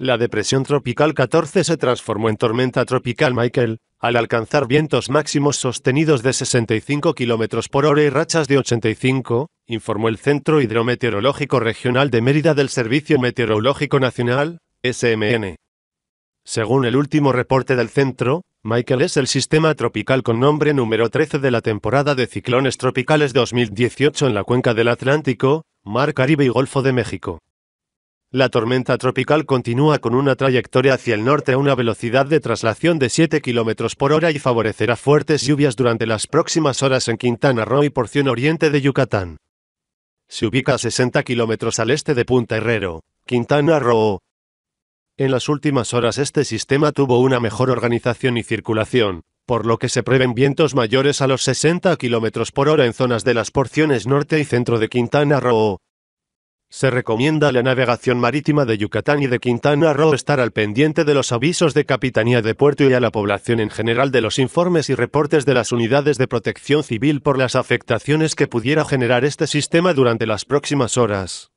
La depresión tropical 14 se transformó en tormenta tropical Michael, al alcanzar vientos máximos sostenidos de 65 km por hora y rachas de 85, informó el Centro Hidrometeorológico Regional de Mérida del Servicio Meteorológico Nacional, SMN. Según el último reporte del centro, Michael es el sistema tropical con nombre número 13 de la temporada de ciclones tropicales 2018 en la cuenca del Atlántico, Mar Caribe y Golfo de México. La tormenta tropical continúa con una trayectoria hacia el norte a una velocidad de traslación de 7 km por hora y favorecerá fuertes lluvias durante las próximas horas en Quintana Roo y porción oriente de Yucatán. Se ubica a 60 km al este de Punta Herrero, Quintana Roo. En las últimas horas este sistema tuvo una mejor organización y circulación, por lo que se prevén vientos mayores a los 60 km por hora en zonas de las porciones norte y centro de Quintana Roo. Se recomienda a la navegación marítima de Yucatán y de Quintana Roo estar al pendiente de los avisos de Capitanía de Puerto y a la población en general de los informes y reportes de las unidades de protección civil por las afectaciones que pudiera generar este sistema durante las próximas horas.